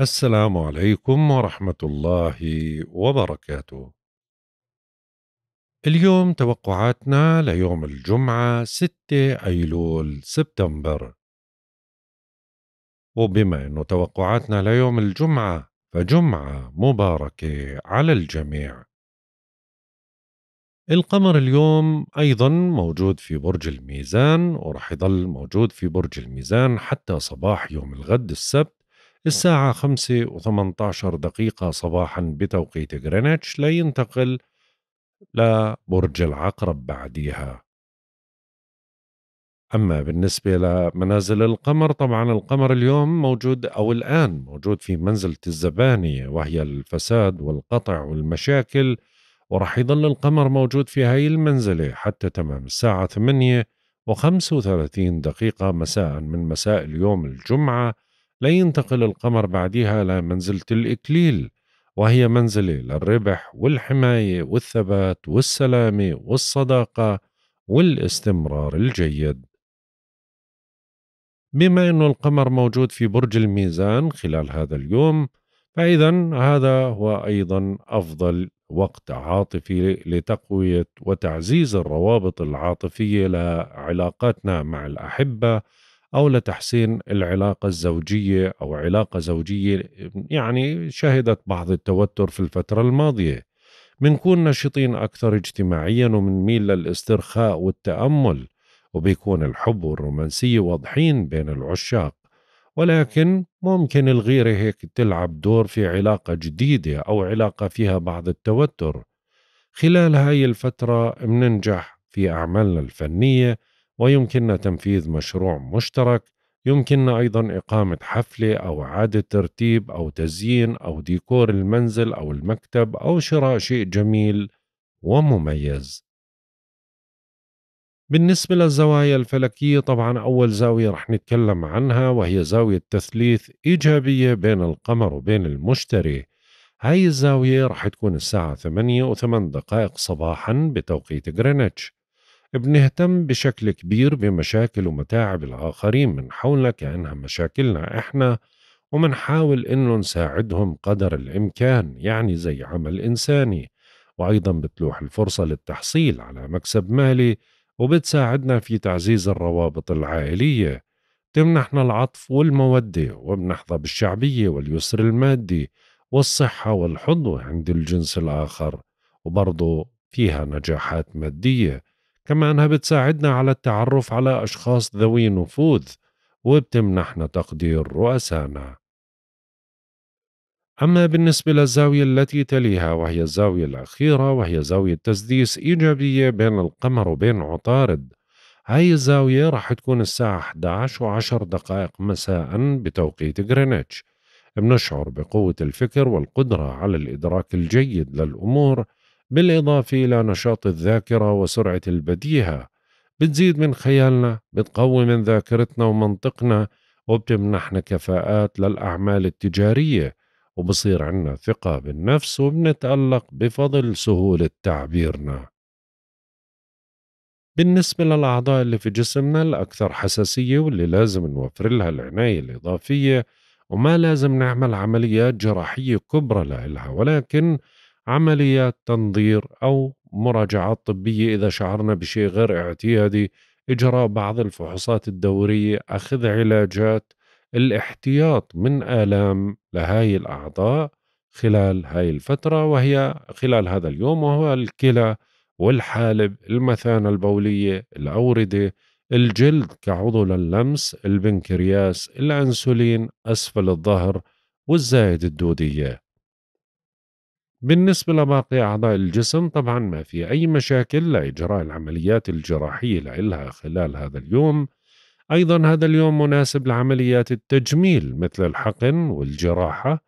السلام عليكم ورحمة الله وبركاته. اليوم توقعاتنا ليوم الجمعة 6 أيلول سبتمبر. وبما أن توقعاتنا ليوم الجمعة فجمعة مباركة على الجميع. القمر اليوم أيضا موجود في برج الميزان ورح يضل موجود في برج الميزان حتى صباح يوم الغد السبت الساعة 5 و18 دقيقة صباحا بتوقيت غرينتش لينتقل لبرج العقرب بعديها أما بالنسبة لمنازل القمر طبعا القمر اليوم موجود أو الآن موجود في منزلة الزبانية وهي الفساد والقطع والمشاكل ورح يظل القمر موجود في هاي المنزلة حتى تمام الساعة 8 و35 دقيقة مساء من مساء اليوم الجمعة لا ينتقل القمر بعدها إلى منزلة الإكليل وهي منزلة للربح والحماية والثبات والسلامة والصداقة والاستمرار الجيد بما أن القمر موجود في برج الميزان خلال هذا اليوم فإذا هذا هو أيضا أفضل وقت عاطفي لتقوية وتعزيز الروابط العاطفية لعلاقاتنا مع الأحبة أو لتحسين العلاقة الزوجية أو علاقة زوجية يعني شهدت بعض التوتر في الفترة الماضية منكون نشيطين أكثر اجتماعيا ومنميل للاسترخاء والتأمل وبيكون الحب والرومانسية واضحين بين العشاق ولكن ممكن الغيرة هيك تلعب دور في علاقة جديدة أو علاقة فيها بعض التوتر خلال هاي الفترة مننجح في أعمالنا الفنية ويمكننا تنفيذ مشروع مشترك يمكننا أيضا إقامة حفلة أو إعادة ترتيب أو تزيين أو ديكور المنزل أو المكتب أو شراء شيء جميل ومميز بالنسبة للزوايا الفلكية طبعا أول زاوية رح نتكلم عنها وهي زاوية تثليث إيجابية بين القمر وبين المشتري هاي الزاوية رح تكون الساعة 8 و8 دقائق صباحا بتوقيت غرينتش بنهتم بشكل كبير بمشاكل ومتاعب الآخرين من حولنا كأنها مشاكلنا إحنا ومنحاول إنه نساعدهم قدر الإمكان يعني زي عمل إنساني وأيضا بتلوح الفرصة للتحصيل على مكسب مالي وبتساعدنا في تعزيز الروابط العائلية تمنحنا العطف والمودة وبنحظى بالشعبية واليسر المادي والصحة والحظوة عند الجنس الآخر وبرضه فيها نجاحات مادية كما أنها بتساعدنا على التعرف على أشخاص ذوي نفوذ وبتمنحنا تقدير رؤسائنا أما بالنسبة للزاوية التي تليها وهي الزاوية الأخيرة وهي زاوية تسديس إيجابية بين القمر وبين عطارد هاي الزاوية راح تكون الساعة 11 وعشر دقائق مساء بتوقيت غرينتش بنشعر بقوة الفكر والقدرة على الإدراك الجيد للأمور بالإضافة إلى نشاط الذاكرة وسرعة البديهة بتزيد من خيالنا بتقوي من ذاكرتنا ومنطقنا وبتمنحنا كفاءات للأعمال التجارية وبصير عنا ثقة بالنفس وبنتألق بفضل سهولة تعبيرنا بالنسبة للأعضاء اللي في جسمنا الأكثر حساسية واللي لازم نوفر لها العناية الإضافية وما لازم نعمل عمليات جراحية كبرى لها ولكن عمليات تنظير أو مراجعات طبية إذا شعرنا بشيء غير اعتيادي إجراء بعض الفحوصات الدورية أخذ علاجات الاحتياط من آلام لهاي الأعضاء خلال هاي الفترة وهي خلال هذا اليوم وهو الكلى والحالب المثانة البولية الأوردة الجلد كعضو للمس البنكرياس الأنسولين أسفل الظهر والزايد الدودية بالنسبة لباقي أعضاء الجسم طبعا ما في أي مشاكل لإجراء العمليات الجراحية لإلها خلال هذا اليوم أيضا هذا اليوم مناسب لعمليات التجميل مثل الحقن والجراحة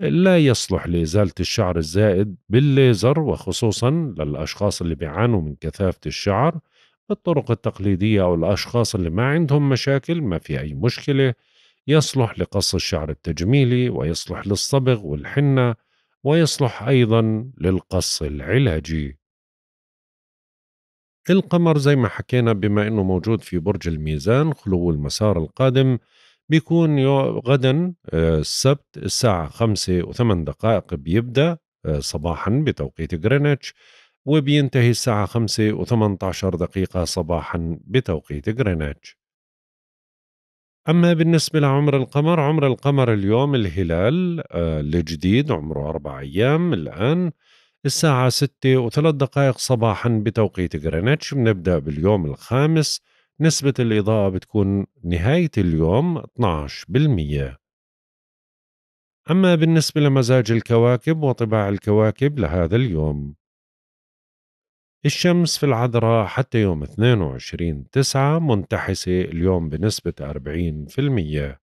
لا يصلح لإزالة الشعر الزائد بالليزر وخصوصا للأشخاص اللي بيعانوا من كثافة الشعر بالطرق التقليدية أو الأشخاص اللي ما عندهم مشاكل ما في أي مشكلة يصلح لقص الشعر التجميلي ويصلح للصبغ والحنة ويصلح أيضا للقص العلاجي القمر زي ما حكينا بما أنه موجود في برج الميزان خلو المسار القادم بيكون غدا آه، السبت الساعة خمسة وثمان دقائق بيبدأ آه، صباحا بتوقيت غرينتش وبينتهي الساعة خمسة وثمانية عشر دقيقة صباحا بتوقيت غرينتش أما بالنسبة لعمر القمر عمر القمر اليوم الهلال الجديد آه، عمره أربع أيام الآن الساعة ستة وثلاث دقائق صباحا بتوقيت غرينتش بنبدأ باليوم الخامس نسبة الإضاءة بتكون نهاية اليوم 12% أما بالنسبة لمزاج الكواكب وطباع الكواكب لهذا اليوم الشمس في العذراء حتى يوم 22 تسعة منتحسة اليوم بنسبة 40%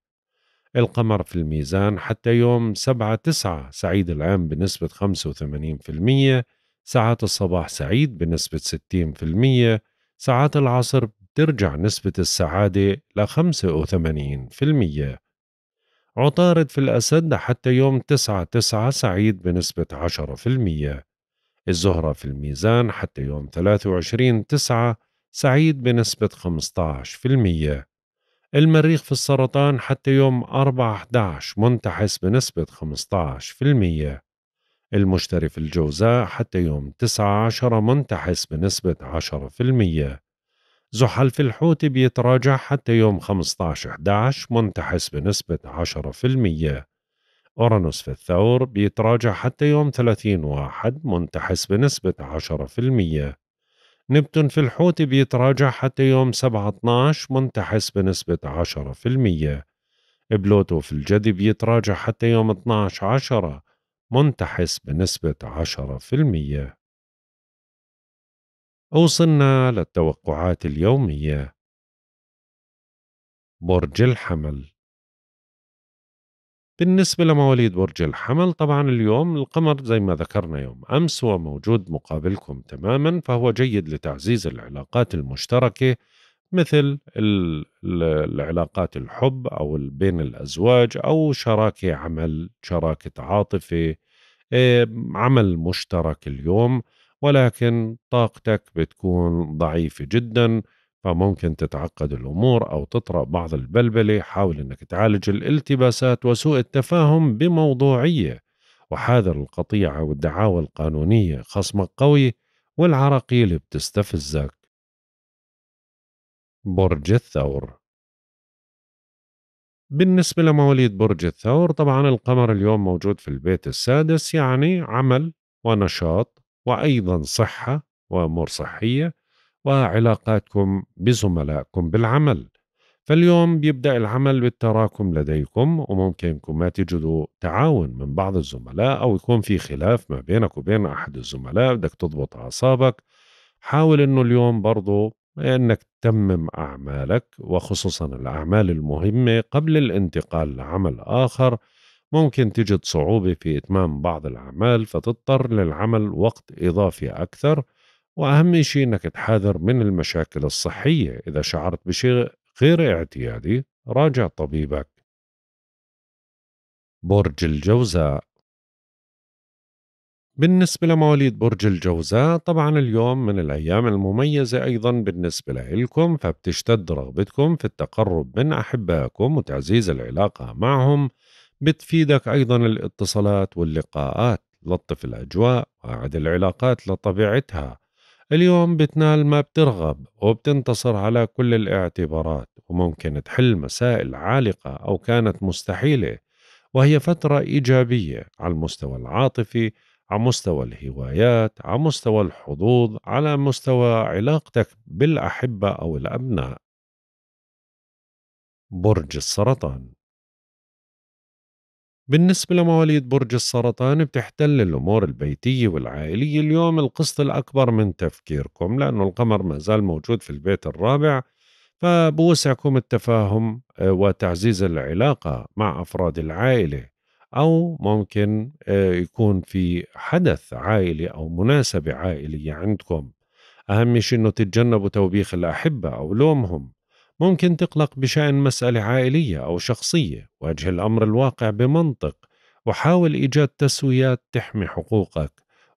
القمر في الميزان حتى يوم 7 9 سعيد العام بنسبة 85% ساعات الصباح سعيد بنسبة 60% ساعات العصر ترجع نسبة السعادة ل 85% عطارد في الأسد حتى يوم 9 تسعة سعيد بنسبة 10% الزهرة في الميزان حتى يوم 23 تسعة سعيد بنسبة 15% المريخ في السرطان حتى يوم 4 11 منتحس بنسبة 15% المشتري في الجوزاء حتى يوم 9 10 منتحس بنسبة 10% زحل في الحوت بيتراجع حتى يوم 15 11 منتحس بنسبة 10% أورانوس في الثور بيتراجع حتى يوم 30 واحد منتحس بنسبة 10% نبتون في الحوت بيتراجع حتى يوم 7 12 منتحس بنسبة 10% بلوتو في الجدي بيتراجع حتى يوم 12 10 منتحس بنسبة 10% وصلنا للتوقعات اليومية برج الحمل بالنسبة لمواليد برج الحمل طبعا اليوم القمر زي ما ذكرنا يوم أمس هو موجود مقابلكم تماما فهو جيد لتعزيز العلاقات المشتركة مثل العلاقات الحب أو بين الأزواج أو شراكة عمل شراكة عاطفة إيه، عمل مشترك اليوم ولكن طاقتك بتكون ضعيفة جدا فممكن تتعقد الأمور أو تطرأ بعض البلبلة حاول أنك تعالج الالتباسات وسوء التفاهم بموضوعية وحاذر القطيعة والدعاوى القانونية خصمك قوي والعراقيل بتستفزك برج الثور بالنسبة لمواليد برج الثور طبعا القمر اليوم موجود في البيت السادس يعني عمل ونشاط وأيضا صحة وأمور صحية وعلاقاتكم بزملائكم بالعمل فاليوم بيبدأ العمل بالتراكم لديكم وممكنكم ما تجدوا تعاون من بعض الزملاء أو يكون في خلاف ما بينك وبين أحد الزملاء بدك تضبط أعصابك حاول أنه اليوم برضو أنك تتمم أعمالك وخصوصا الأعمال المهمة قبل الانتقال لعمل آخر ممكن تجد صعوبة في إتمام بعض الأعمال فتضطر للعمل وقت إضافي أكثر وأهم شيء أنك تحاذر من المشاكل الصحية إذا شعرت بشيء غير اعتيادي راجع طبيبك برج الجوزاء بالنسبة لمواليد برج الجوزاء طبعا اليوم من الأيام المميزة أيضا بالنسبة لإلكم فبتشتد رغبتكم في التقرب من أحبائكم وتعزيز العلاقة معهم بتفيدك أيضا الاتصالات واللقاءات لطف الأجواء وعد العلاقات لطبيعتها اليوم بتنال ما بترغب وبتنتصر على كل الاعتبارات وممكن تحل مسائل عالقة أو كانت مستحيلة وهي فترة إيجابية على المستوى العاطفي على مستوى الهوايات على مستوى الحظوظ على مستوى علاقتك بالأحبة أو الأبناء برج السرطان بالنسبة لمواليد برج السرطان بتحتل الأمور البيتية والعائلية اليوم القسط الأكبر من تفكيركم لأنه القمر ما زال موجود في البيت الرابع فبوسعكم التفاهم آه، وتعزيز العلاقة مع أفراد العائلة أو ممكن آه، يكون في حدث عائلي أو مناسبة عائلية عندكم أهم شيء أنه تتجنبوا توبيخ الأحبة أو لومهم ممكن تقلق بشأن مسألة عائلية أو شخصية واجه الأمر الواقع بمنطق وحاول إيجاد تسويات تحمي حقوقك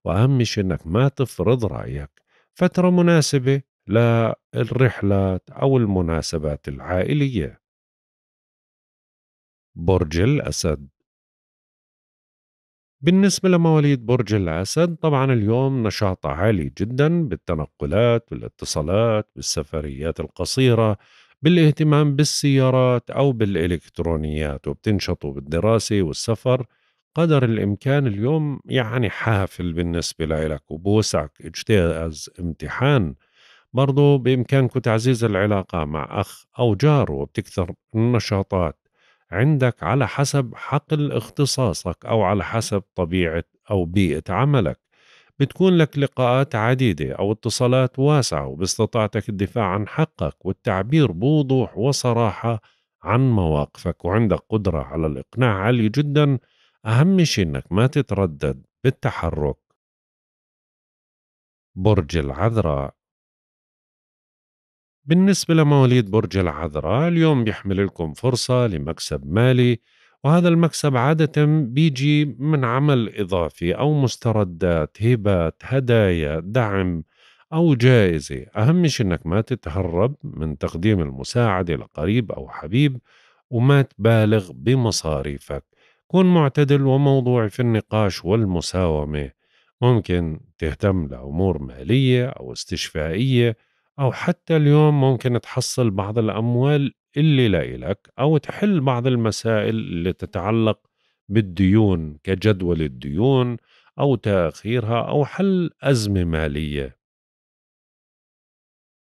وأهم شيء أنك ما تفرض رأيك فترة مناسبة للرحلات أو المناسبات العائلية برج الأسد بالنسبة لمواليد برج الأسد طبعا اليوم نشاط عالي جدا بالتنقلات والاتصالات بالسفريات القصيرة بالاهتمام بالسيارات أو بالإلكترونيات وبتنشطوا بالدراسة والسفر قدر الإمكان اليوم يعني حافل بالنسبة لإلك وبوسعك اجتاز امتحان برضو بامكانك تعزيز العلاقة مع أخ أو جار وبتكثر النشاطات عندك على حسب حقل اختصاصك أو على حسب طبيعة أو بيئة عملك بتكون لك لقاءات عديدة أو اتصالات واسعة وباستطاعتك الدفاع عن حقك والتعبير بوضوح وصراحة عن مواقفك وعندك قدرة على الإقناع عالية جدا أهم شيء إنك ما تتردد بالتحرك برج العذراء بالنسبة لمواليد برج العذراء اليوم بيحمل لكم فرصة لمكسب مالي وهذا المكسب عادة بيجي من عمل إضافي أو مستردات هبات هدايا دعم أو جائزة أهم شيء أنك ما تتهرب من تقديم المساعدة لقريب أو حبيب وما تبالغ بمصاريفك كن معتدل وموضوعي في النقاش والمساومة ممكن تهتم لأمور مالية أو استشفائية أو حتى اليوم ممكن تحصل بعض الأموال اللي لا إلك أو تحل بعض المسائل اللي تتعلق بالديون كجدول الديون أو تأخيرها أو حل أزمة مالية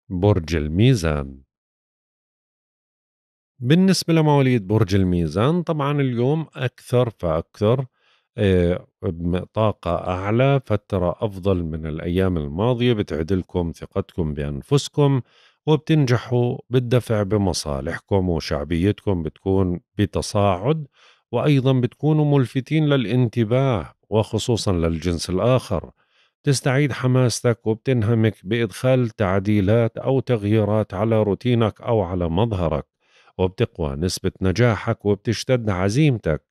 برج الميزان بالنسبة لمواليد برج الميزان طبعا اليوم أكثر فأكثر آه، طاقة أعلى فترة أفضل من الأيام الماضية بتعدلكم ثقتكم بأنفسكم وبتنجحوا بالدفع بمصالحكم وشعبيتكم بتكون بتصاعد وأيضا بتكونوا ملفتين للانتباه وخصوصا للجنس الآخر تستعيد حماستك وبتنهمك بإدخال تعديلات أو تغييرات على روتينك أو على مظهرك وبتقوى نسبة نجاحك وبتشتد عزيمتك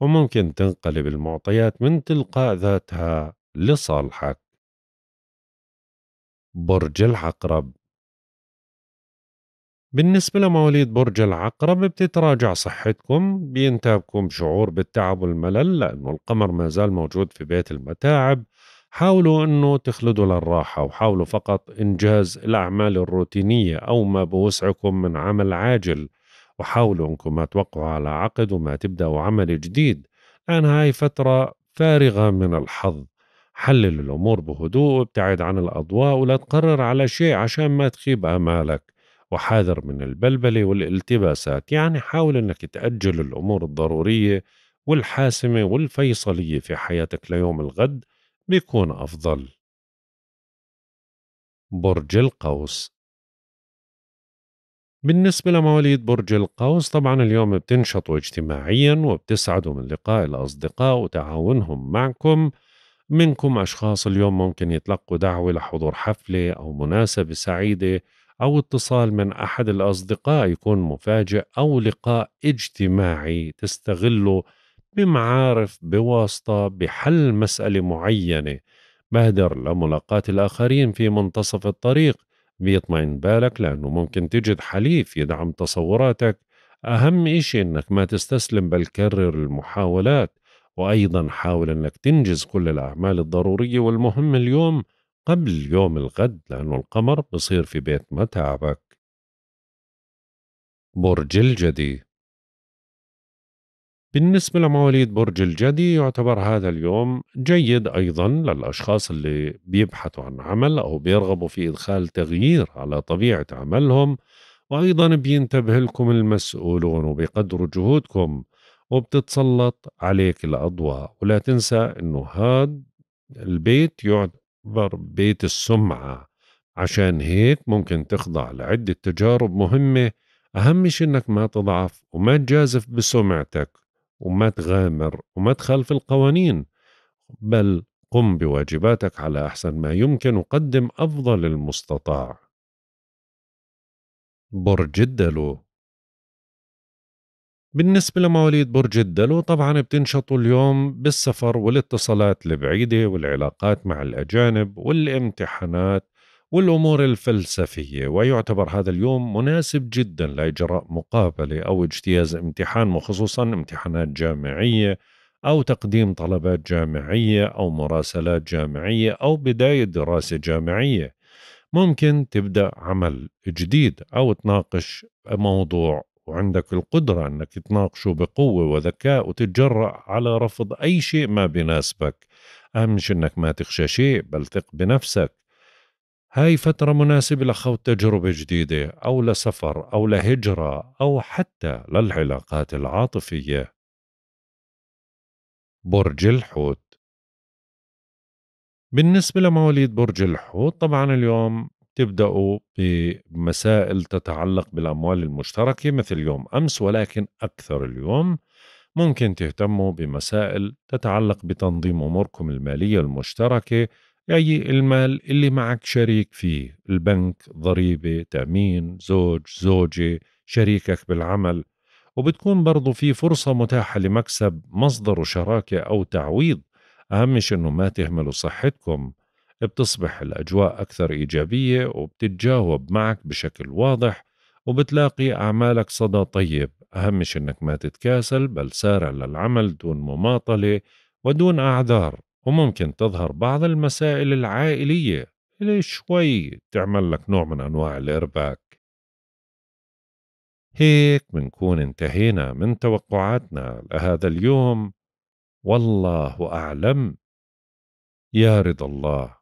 وممكن تنقلب المعطيات من تلقاء ذاتها لصالحك برج العقرب بالنسبة لمواليد برج العقرب بتتراجع صحتكم بينتابكم شعور بالتعب والملل لأنه القمر ما زال موجود في بيت المتاعب حاولوا أنه تخلدوا للراحة وحاولوا فقط إنجاز الأعمال الروتينية أو ما بوسعكم من عمل عاجل وحاولوا أنكم ما توقعوا على عقد وما تبدأوا عمل جديد لأن هاي فترة فارغة من الحظ حلل الأمور بهدوء وابتعد عن الأضواء ولا تقرر على شيء عشان ما تخيب آمالك وحاذر من البلبلة والالتباسات يعني حاول أنك تأجل الأمور الضرورية والحاسمة والفيصلية في حياتك ليوم الغد بيكون أفضل برج القوس بالنسبة لمواليد برج القوس طبعا اليوم بتنشطوا اجتماعيا وبتسعدوا من لقاء الأصدقاء وتعاونهم معكم منكم أشخاص اليوم ممكن يتلقوا دعوة لحضور حفلة أو مناسبة سعيدة أو اتصال من أحد الأصدقاء يكون مفاجئ أو لقاء اجتماعي تستغله بمعارف بواسطة بحل مسألة معينة بادر لملاقاة الآخرين في منتصف الطريق بيطمئن بالك لأنه ممكن تجد حليف يدعم تصوراتك أهم إشي إنك ما تستسلم بل كرر المحاولات وأيضا حاول إنك تنجز كل الأعمال الضرورية والمهمة اليوم قبل يوم الغد لأنه القمر بصير في بيت متاعبك برج الجدي بالنسبة لمواليد برج الجدي يعتبر هذا اليوم جيد أيضا للأشخاص اللي بيبحثوا عن عمل أو بيرغبوا في إدخال تغيير على طبيعة عملهم وأيضا بينتبه لكم المسؤولون وبيقدروا جهودكم وبتتسلط عليك الأضواء ولا تنسى أنه هاد البيت بيت السمعة عشان هيك ممكن تخضع لعدة تجارب مهمة أهم شيء إنك ما تضعف وما تجازف بسمعتك وما تغامر وما تخالف القوانين بل قم بواجباتك على أحسن ما يمكن وقدم أفضل المستطاع برج الدلو بالنسبة لمواليد برج الدلو طبعا بتنشطوا اليوم بالسفر والاتصالات البعيدة والعلاقات مع الأجانب والامتحانات والأمور الفلسفية ويعتبر هذا اليوم مناسب جدا لإجراء مقابلة أو اجتياز امتحان وخصوصا امتحانات جامعية أو تقديم طلبات جامعية أو مراسلات جامعية أو بداية دراسة جامعية ممكن تبدأ عمل جديد أو تناقش موضوع وعندك القدرة أنك تناقشه بقوة وذكاء وتتجرأ على رفض أي شيء ما بيناسبك أهم شيء أنك ما تخشى شيء بل ثق بنفسك هاي فترة مناسبة لخوض تجربة جديدة أو لسفر أو لهجرة أو حتى للعلاقات العاطفية برج الحوت بالنسبة لمواليد برج الحوت طبعا اليوم تبدأوا بمسائل تتعلق بالأموال المشتركة مثل يوم أمس ولكن أكثر اليوم ممكن تهتموا بمسائل تتعلق بتنظيم أموركم المالية المشتركة أي المال اللي معك شريك فيه البنك ضريبة تأمين زوج زوجة شريكك بالعمل وبتكون برضو في فرصة متاحة لمكسب مصدر شراكة أو تعويض أهم شيء أنه ما تهملوا صحتكم بتصبح الأجواء أكثر إيجابية وبتتجاوب معك بشكل واضح وبتلاقي أعمالك صدى طيب أهم شيء أنك ما تتكاسل بل سارع للعمل دون مماطلة ودون أعذار وممكن تظهر بعض المسائل العائلية اللي شوي تعمل لك نوع من أنواع الإرباك هيك بنكون انتهينا من توقعاتنا لهذا اليوم والله أعلم يا رضا الله